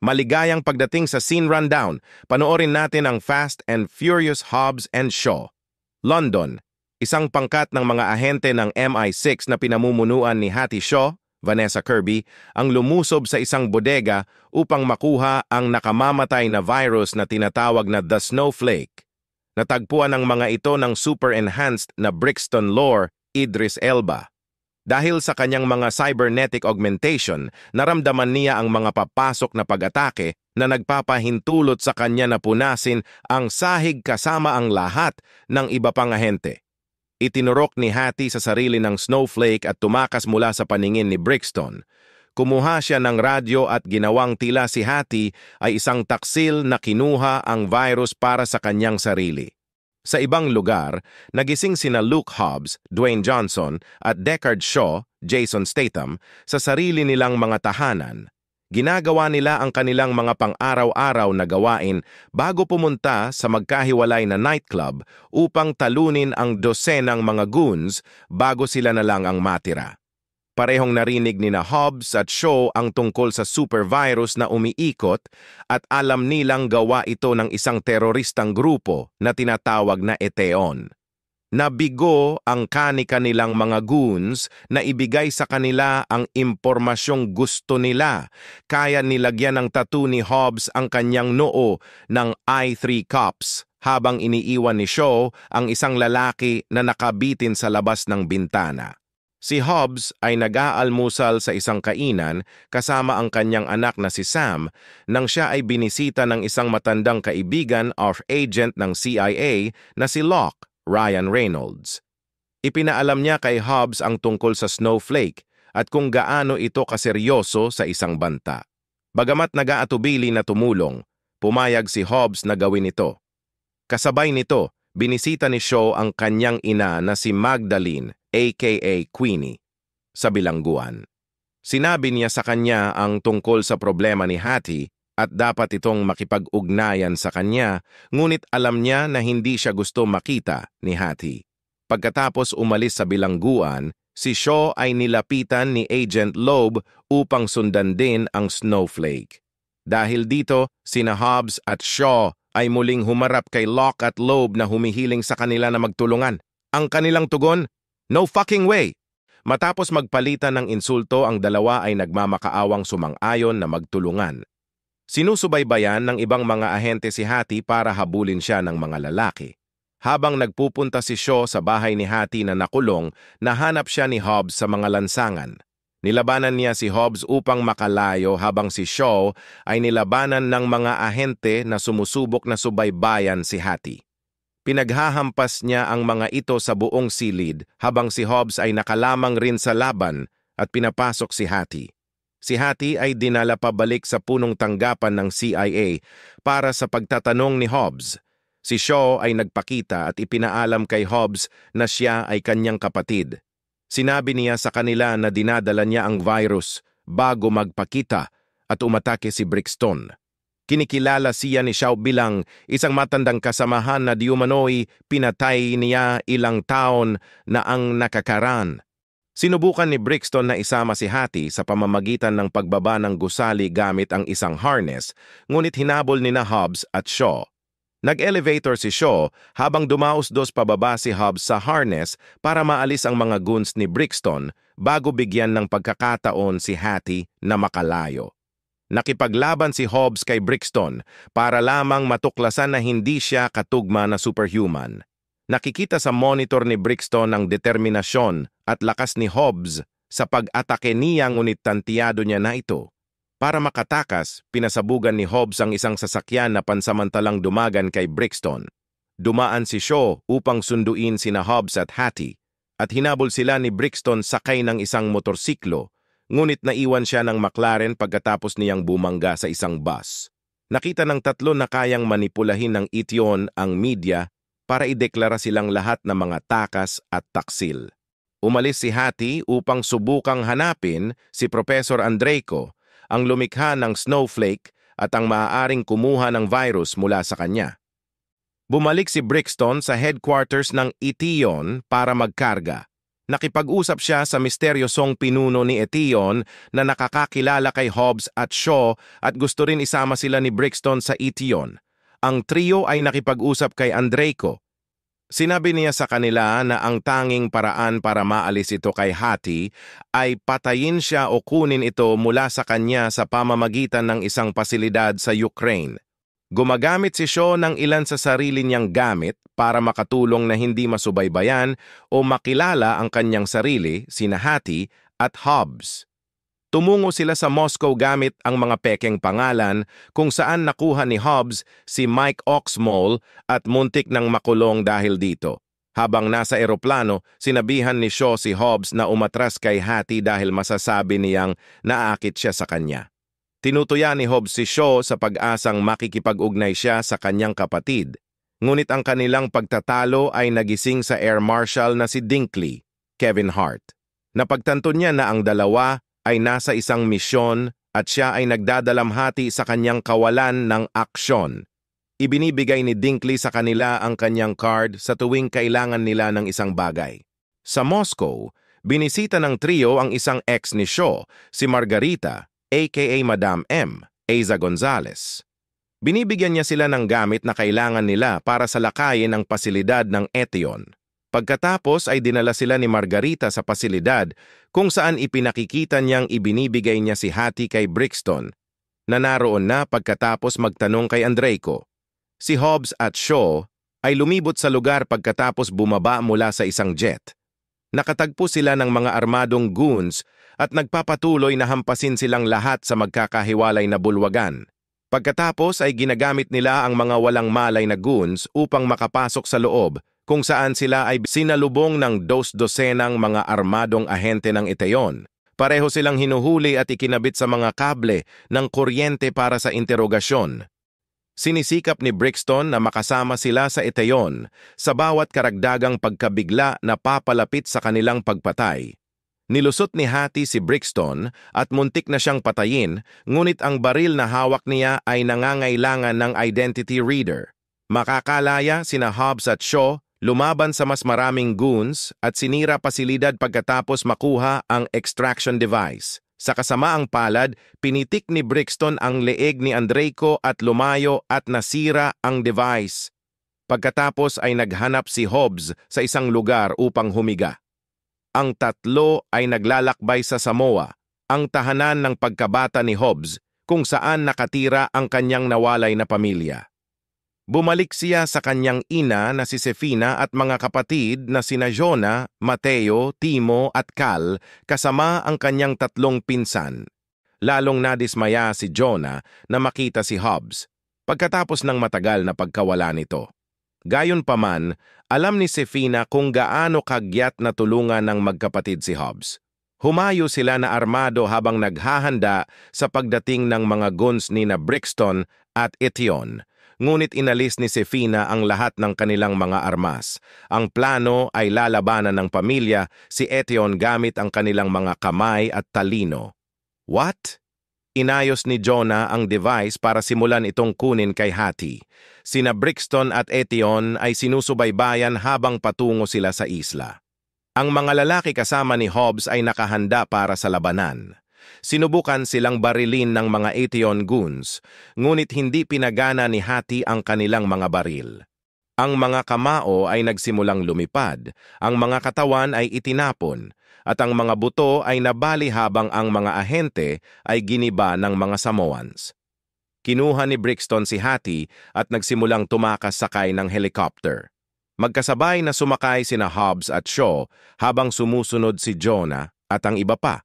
Maligayang pagdating sa scene rundown, panoorin natin ang Fast and Furious Hobbs and Shaw. London, isang pangkat ng mga ahente ng MI6 na pinamumunuan ni Hattie Shaw, Vanessa Kirby, ang lumusob sa isang bodega upang makuha ang nakamamatay na virus na tinatawag na The Snowflake. Natagpuan ng mga ito ng super-enhanced na Brixton lore Idris Elba. Dahil sa kanyang mga cybernetic augmentation, naramdaman niya ang mga papasok na pag-atake na nagpapahintulot sa kanya na punasin ang sahig kasama ang lahat ng iba pang ahente. Itinurok ni Hattie sa sarili ng snowflake at tumakas mula sa paningin ni Brixton. Kumuha siya ng radyo at ginawang tila si Hattie ay isang taksil na kinuha ang virus para sa kanyang sarili. Sa ibang lugar, nagising sina Luke Hobbs, Dwayne Johnson at Deckard Shaw, Jason Statham, sa sarili nilang mga tahanan. Ginagawa nila ang kanilang mga pang-araw-araw na gawain bago pumunta sa magkahiwalay na nightclub upang talunin ang dosenang mga goons bago sila na lang ang matira. Parehong narinig ni na Hobbs at Shaw ang tungkol sa supervirus na umiikot at alam nilang gawa ito ng isang teroristang grupo na tinatawag na Eteon. Nabigo ang kanika nilang mga goons na ibigay sa kanila ang impormasyong gusto nila. Kaya nilagyan ng tattoo ni Hobbs ang kanyang noo ng I-3 Cops habang iniiwan ni Shaw ang isang lalaki na nakabitin sa labas ng bintana. Si Hobbs ay nag-aalmusal sa isang kainan kasama ang kanyang anak na si Sam nang siya ay binisita ng isang matandang kaibigan of agent ng CIA na si Locke, Ryan Reynolds. Ipinaalam niya kay Hobbs ang tungkol sa snowflake at kung gaano ito kaseryoso sa isang banta. Bagamat nag-aatubili na tumulong, pumayag si Hobbs na gawin ito. Kasabay nito, binisita ni Shaw ang kanyang ina na si Magdalene aka Queenie, sa bilangguan. Sinabi niya sa kanya ang tungkol sa problema ni Hattie at dapat itong makipag-ugnayan sa kanya, ngunit alam niya na hindi siya gusto makita ni Hattie. Pagkatapos umalis sa bilangguan, si Shaw ay nilapitan ni Agent Loeb upang sundan din ang Snowflake. Dahil dito, sina Hobbs at Shaw ay muling humarap kay Locke at Loeb na humihiling sa kanila na magtulungan. Ang kanilang tugon, No fucking way! Matapos magpalitan ng insulto, ang dalawa ay nagmamakaawang sumang-ayon na magtulungan. Sinusubaybayan ng ibang mga ahente si Hattie para habulin siya ng mga lalaki. Habang nagpupunta si Shaw sa bahay ni Hattie na nakulong, nahanap siya ni Hobbs sa mga lansangan. Nilabanan niya si Hobbs upang makalayo habang si Shaw ay nilabanan ng mga ahente na sumusubok na subaybayan si Hattie. Pinaghahampas niya ang mga ito sa buong silid habang si Hobbs ay nakalamang rin sa laban at pinapasok si Hattie. Si Hattie ay dinala pabalik sa punong tanggapan ng CIA para sa pagtatanong ni Hobbs. Si Shaw ay nagpakita at ipinaalam kay Hobbs na siya ay kanyang kapatid. Sinabi niya sa kanila na dinadala niya ang virus bago magpakita at umatake si Brixton. Kinikilala siya ni Xiao bilang isang matandang kasamahan na diumanoy pinatay niya ilang taon na ang nakakaran. Sinubukan ni Brixton na isama si Hattie sa pamamagitan ng pagbaba ng gusali gamit ang isang harness, ngunit hinabol ni na Hobbs at Shaw. Nag-elevator si Shaw habang dumaos-dos pababa si Hobbs sa harness para maalis ang mga guns ni Brixton bago bigyan ng pagkakataon si Hattie na makalayo. Nakipaglaban si Hobbs kay Brixton para lamang matuklasan na hindi siya katugma na superhuman. Nakikita sa monitor ni Brixton ang determinasyon at lakas ni Hobbs sa pag-atake niya ngunit tantiyado niya na ito. Para makatakas, pinasabugan ni Hobbs ang isang sasakyan na pansamantalang dumagan kay Brixton. Dumaan si Shaw upang sunduin sina Hobbs at Hattie at hinabol sila ni Brixton sakay ng isang motorsiklo ngunit naiwan siya ng McLaren pagkatapos niyang bumangga sa isang bus. Nakita ng tatlo na kayang manipulahin ng Ition ang media para ideklara silang lahat ng mga takas at taksil. Umalis si Hati upang subukang hanapin si Professor Andreyko, ang lumikha ng snowflake at ang maaaring kumuha ng virus mula sa kanya. Bumalik si Brixton sa headquarters ng Ition para magkarga nakipag-usap siya sa misteryosong pinuno ni Etion na nakakakilala kay Hobbs at Shaw at gusto rin isama sila ni Brixton sa Etion. Ang trio ay nakipag-usap kay Andreiko. Sinabi niya sa kanila na ang tanging paraan para maalis ito kay Hati ay patayin siya o kunin ito mula sa kanya sa pamamagitan ng isang pasilidad sa Ukraine. Gumagamit si Shaw ng ilan sa sarili niyang gamit para makatulong na hindi masubaybayan o makilala ang kanyang sarili, sinahati at Hobbs. Tumungo sila sa Moscow gamit ang mga pekeng pangalan kung saan nakuha ni Hobbs si Mike Oxmole at muntik ng makulong dahil dito. Habang nasa eroplano, sinabihan ni Shaw si Hobbs na umatras kay Hattie dahil masasabi niyang naakit siya sa kanya. Tinutuya ni Hobbs si Shaw sa pag-asang makikipag-ugnay siya sa kanyang kapatid, ngunit ang kanilang pagtatalo ay nagising sa Air Marshal na si Dinkley, Kevin Hart. Napagtanto niya na ang dalawa ay nasa isang misyon at siya ay nagdadalamhati sa kanyang kawalan ng aksyon. Ibinibigay ni Dinkley sa kanila ang kanyang card sa tuwing kailangan nila ng isang bagay. Sa Moscow, binisita ng trio ang isang ex ni Shaw, si Margarita, aka Madam M, Aza Gonzales. Binibigyan niya sila ng gamit na kailangan nila para sa salakayin ang pasilidad ng Etion. Pagkatapos ay dinala sila ni Margarita sa pasilidad kung saan ipinakikita niyang ibinibigay niya si Hati kay Brixton na naroon na pagkatapos magtanong kay Andreyko. Si Hobbs at Shaw ay lumibot sa lugar pagkatapos bumaba mula sa isang jet. Nakatagpo sila ng mga armadong goons at nagpapatuloy na hampasin silang lahat sa magkakahiwalay na bulwagan. Pagkatapos ay ginagamit nila ang mga walang malay na goons upang makapasok sa loob kung saan sila ay sinalubong ng dos-dosenang mga armadong ahente ng Itayon. Pareho silang hinuhuli at ikinabit sa mga kable ng kuryente para sa interogasyon. Sinisikap ni Brixton na makasama sila sa Itayon sa bawat karagdagang pagkabigla na papalapit sa kanilang pagpatay. Nilusot ni Hattie si Brixton at muntik na siyang patayin, ngunit ang baril na hawak niya ay nangangailangan ng identity reader. Makakalaya sina Hobbs at Shaw lumaban sa mas maraming goons at sinira pasilidad pagkatapos makuha ang extraction device. Sa kasamaang palad, pinitik ni Brixton ang leeg ni Andreyko at lumayo at nasira ang device. Pagkatapos ay naghanap si Hobbs sa isang lugar upang humiga. Ang tatlo ay naglalakbay sa Samoa, ang tahanan ng pagkabata ni Hobbs kung saan nakatira ang kanyang nawalay na pamilya. Bumalik siya sa kanyang ina na si Sefina at mga kapatid na sina Jonah, Mateo, Timo at Cal kasama ang kanyang tatlong pinsan. Lalong nadismaya si Jonah na makita si Hobbs pagkatapos ng matagal na pagkawala nito. Gayunpaman, alam ni Sefina kung gaano kagyat na tulungan ng magkapatid si Hobbs. Humayo sila na armado habang naghahanda sa pagdating ng mga guns ni na Brixton at Etion. Ngunit inalis ni Sefina ang lahat ng kanilang mga armas. Ang plano ay lalabanan ng pamilya si Etion gamit ang kanilang mga kamay at talino. What? Inayos ni Jonah ang device para simulan itong kunin kay Hattie. Sina Brixton at Etion ay sinusubaybayan habang patungo sila sa isla. Ang mga lalaki kasama ni Hobbs ay nakahanda para sa labanan. Sinubukan silang barilin ng mga Etion goons, ngunit hindi pinagana ni Hattie ang kanilang mga baril. Ang mga kamao ay nagsimulang lumipad, ang mga katawan ay itinapon, at ang mga buto ay nabali habang ang mga ahente ay giniba ng mga Samoans. Kinuha ni Brixton si Hattie at nagsimulang tumakas sakay ng helicopter. Magkasabay na sumakay sina Hobbs at Shaw habang sumusunod si Jonah at ang iba pa.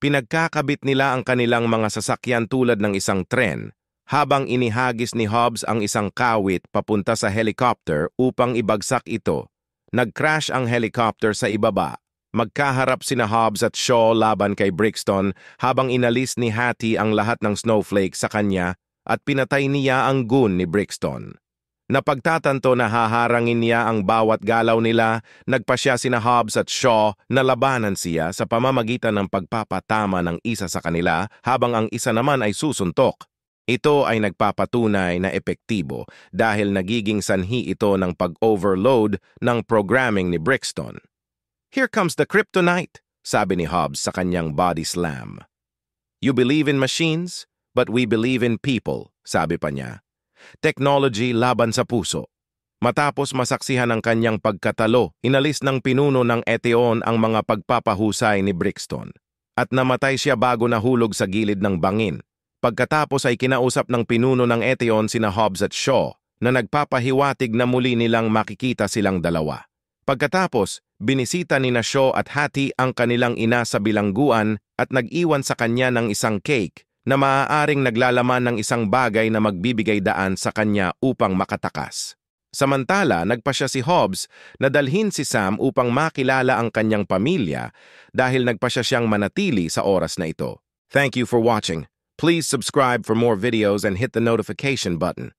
Pinagkakabit nila ang kanilang mga sasakyan tulad ng isang tren habang inihagis ni Hobbs ang isang kawit papunta sa helicopter upang ibagsak ito. Nag-crash ang helicopter sa ibaba. Magkaharap sina Hobbs at Shaw laban kay Brixton habang inalis ni Hattie ang lahat ng snowflake sa kanya at pinatay niya ang goon ni Brixton. Napagtatanto na haharangin niya ang bawat galaw nila, nagpasya sina Hobbs at Shaw na labanan siya sa pamamagitan ng pagpapatama ng isa sa kanila habang ang isa naman ay susuntok. Ito ay nagpapatunay na epektibo dahil nagiging sanhi ito ng pag-overload ng programming ni Brixton. Here comes the kryptonite, sabi ni Hobbs sa kanyang body slam. You believe in machines, but we believe in people, sabi pa niya. Technology laban sa puso. Matapos masaksihan ang kanyang pagkatalo, inalis ng pinuno ng Eteon ang mga pagpapahusay ni Brixton. At namatay siya bago nahulog sa gilid ng bangin Pagkatapos ay kinausap ng pinuno ng Etion sina Hobbs at Shaw na nagpapahiwatig na muli nilang makikita silang dalawa. Pagkatapos, binisita ni na Shaw at Hattie ang kanilang ina sa bilangguan at nag-iwan sa kanya ng isang cake na maaaring naglalaman ng isang bagay na magbibigay daan sa kanya upang makatakas. Samantala, nagpa siya si Hobbs na dalhin si Sam upang makilala ang kanyang pamilya dahil nagpa siya siyang manatili sa oras na ito. Thank you for watching. Please subscribe for more videos and hit the notification button.